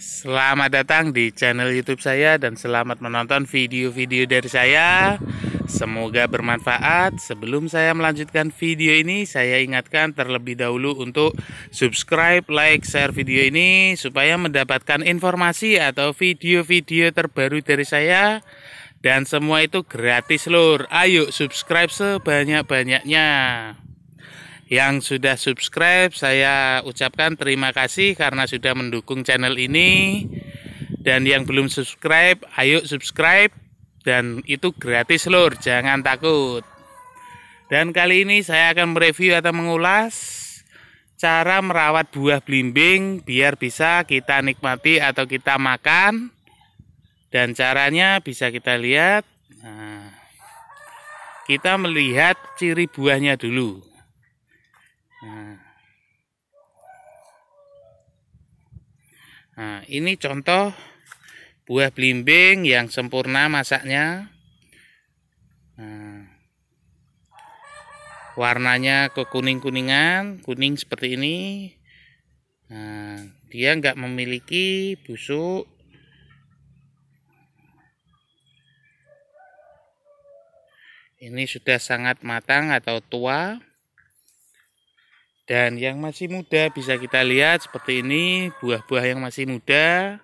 Selamat datang di channel YouTube saya dan selamat menonton video-video dari saya. Semoga bermanfaat. Sebelum saya melanjutkan video ini, saya ingatkan terlebih dahulu untuk subscribe, like, share video ini supaya mendapatkan informasi atau video-video terbaru dari saya. Dan semua itu gratis lur. Ayo subscribe sebanyak-banyaknya. Yang sudah subscribe saya ucapkan terima kasih karena sudah mendukung channel ini. Dan yang belum subscribe, ayo subscribe dan itu gratis lor jangan takut. Dan kali ini saya akan mereview atau mengulas cara merawat buah belimbing biar bisa kita nikmati atau kita makan dan caranya bisa kita lihat nah, kita melihat ciri buahnya dulu Nah, ini contoh buah belimbing yang sempurna masaknya. Nah, warnanya kekuning-kuningan, kuning seperti ini. Nah, dia nggak memiliki busuk. Ini sudah sangat matang atau tua. Dan yang masih muda bisa kita lihat seperti ini, buah-buah yang masih muda.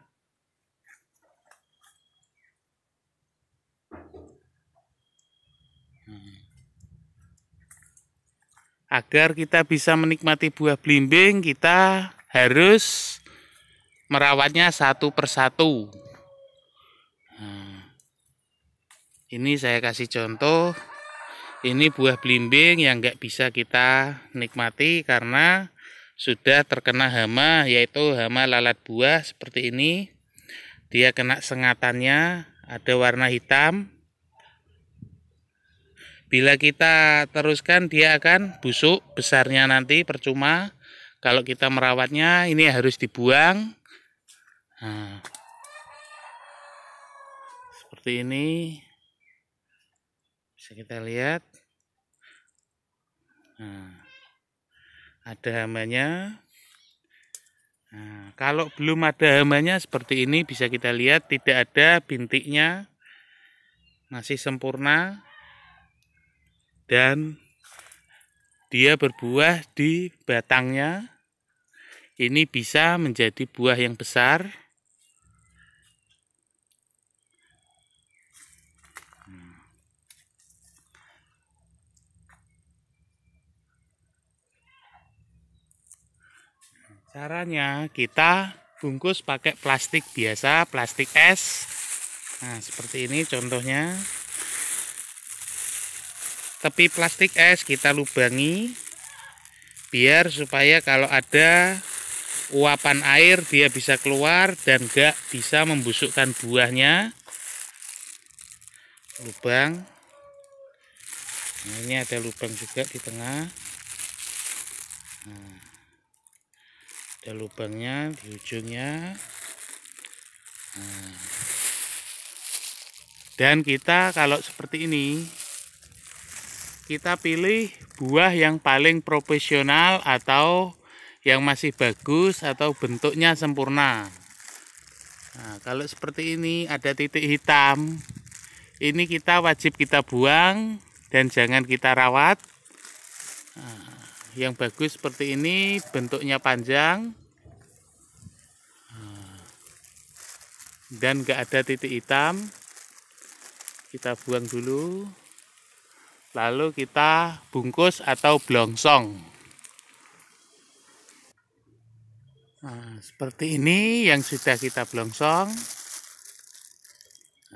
Hmm. Agar kita bisa menikmati buah belimbing, kita harus merawatnya satu persatu. Hmm. ini saya kasih contoh ini buah belimbing yang nggak bisa kita nikmati karena sudah terkena hama yaitu hama lalat buah seperti ini dia kena sengatannya ada warna hitam bila kita teruskan dia akan busuk besarnya nanti percuma kalau kita merawatnya ini harus dibuang nah, seperti ini bisa kita lihat Nah, ada hamanya. Nah, kalau belum ada hamanya seperti ini bisa kita lihat tidak ada bintiknya. Masih sempurna. Dan dia berbuah di batangnya. Ini bisa menjadi buah yang besar. Caranya kita bungkus pakai plastik biasa, plastik es. Nah, seperti ini contohnya. tapi plastik es kita lubangi biar supaya kalau ada uapan air dia bisa keluar dan gak bisa membusukkan buahnya. Lubang. Nah, ini ada lubang juga di tengah. Nah ada lubangnya di ujungnya nah. dan kita kalau seperti ini kita pilih buah yang paling profesional atau yang masih bagus atau bentuknya sempurna nah, kalau seperti ini ada titik hitam ini kita wajib kita buang dan jangan kita rawat nah yang bagus seperti ini bentuknya panjang dan gak ada titik hitam kita buang dulu lalu kita bungkus atau blongsong nah, seperti ini yang sudah kita blongsong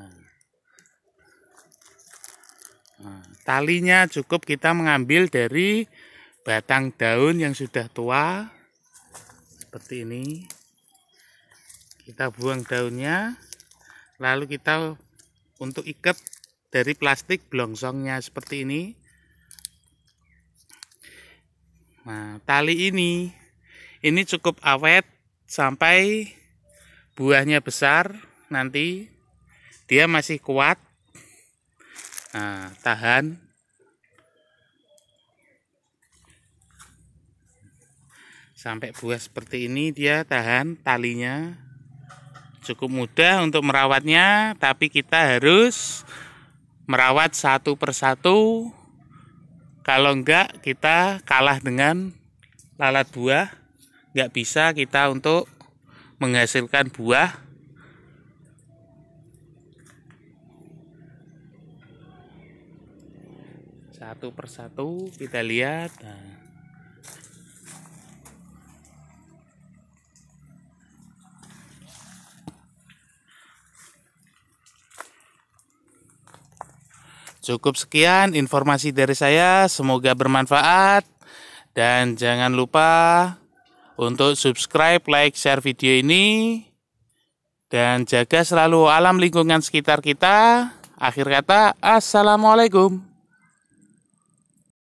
nah. Nah, talinya cukup kita mengambil dari batang daun yang sudah tua seperti ini kita buang daunnya lalu kita untuk ikat dari plastik blongsongnya seperti ini nah tali ini ini cukup awet sampai buahnya besar nanti dia masih kuat nah tahan sampai buah seperti ini dia tahan talinya cukup mudah untuk merawatnya tapi kita harus merawat satu persatu kalau enggak kita kalah dengan lalat buah enggak bisa kita untuk menghasilkan buah satu persatu kita lihat nah. Cukup sekian informasi dari saya, semoga bermanfaat. Dan jangan lupa untuk subscribe, like, share video ini. Dan jaga selalu alam lingkungan sekitar kita. Akhir kata, Assalamualaikum.